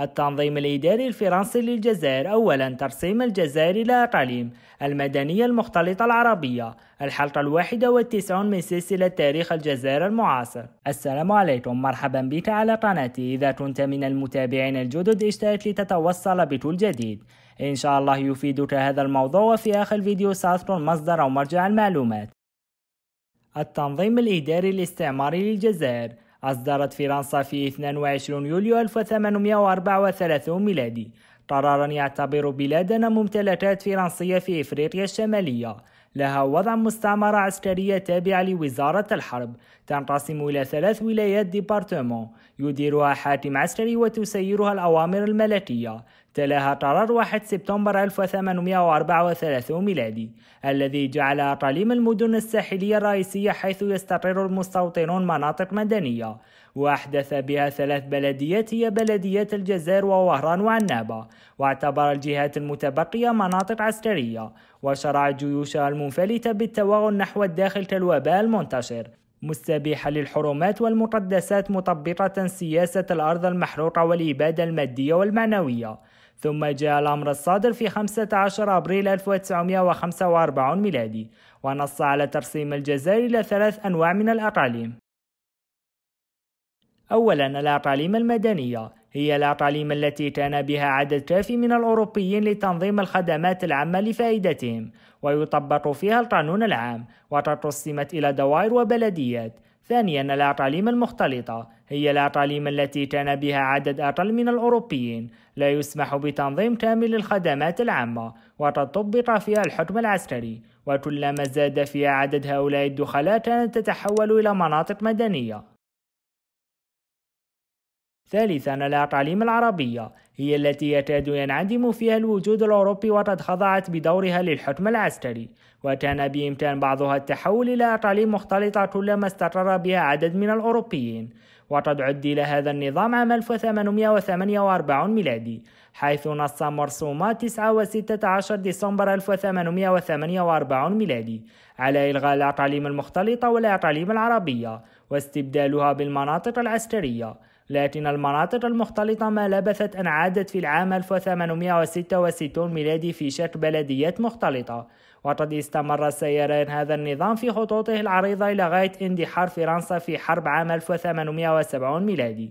التنظيم الإداري الفرنسي للجزائر أولا ترسيم الجزائر إلى أقاليم المدنية المختلطة العربية الحلقة الواحدة والتسعون من سلسلة تاريخ الجزائر المعاصر السلام عليكم مرحبا بك على قناتي إذا كنت من المتابعين الجدد اشترك لتتوصل بكل جديد إن شاء الله يفيدك هذا الموضوع وفي آخر الفيديو سأذكر مصدر أو مرجع المعلومات التنظيم الإداري الاستعماري للجزائر أصدرت فرنسا في 22 يوليو 1834 ميلادي قرارا يعتبر بلادنا ممتلكات فرنسية في إفريقيا الشمالية لها وضع مستعمرة عسكرية تابعة لوزارة الحرب تنقسم إلى ثلاث ولايات ديبارتمون يديرها حاكم عسكري وتسيرها الأوامر الملكية تلاها قرار 1 سبتمبر 1834 ميلادي الذي جعل أقاليم المدن الساحلية الرئيسية حيث يستقر المستوطنون مناطق مدنية وأحدث بها ثلاث بلديات هي بلديات الجزائر ووهران وعنابة واعتبر الجهات المتبقية مناطق عسكرية وشرعت جيوشها المنفلتة بالتوغل نحو الداخل كالوباء المنتشر مستبيحة للحرمات والمقدسات مطبقة سياسة الأرض المحروقة والإبادة المادية والمعنوية ثم جاء الأمر الصادر في 15 أبريل 1945 ميلادي ونص على ترسيم الجزائر إلى ثلاث أنواع من الأقاليم أولا الأطاليم المدنية هي الأطاليم التي كان بها عدد كافي من الأوروبيين لتنظيم الخدمات العامة لفائدتهم ويطبق فيها القانون العام وتقسمت إلى دوائر وبلديات ثانيا الأطاليم المختلطة هي الأطاليم التي كان بها عدد أقل من الأوروبيين لا يسمح بتنظيم كامل للخدمات العامة وقد فيها الحكم العسكري وكلما زاد فيها عدد هؤلاء الدخلاء كانت تتحول إلى مناطق مدنية ثالثا الأقاليم العربية هي التي يكاد ينعدم فيها الوجود الأوروبي وقد خضعت بدورها للحكم العسكري وكان بإمكان بعضها التحول إلى أقاليم مختلطة كلما استقر بها عدد من الأوروبيين وقد عدل هذا النظام عام 1848 ميلادي حيث نص مرسوم 16 ديسمبر 1848 ميلادي على إلغاء الأقاليم المختلطة والأقاليم العربية واستبدالها بالمناطق العسكرية لكن المناطق المختلطة ما لبثت أن عادت في العام 1866 ميلادي في شكل بلديات مختلطة وقد استمر السيران هذا النظام في خطوطه العريضة إلى غاية اندحار فرنسا في حرب عام 1870 ميلادي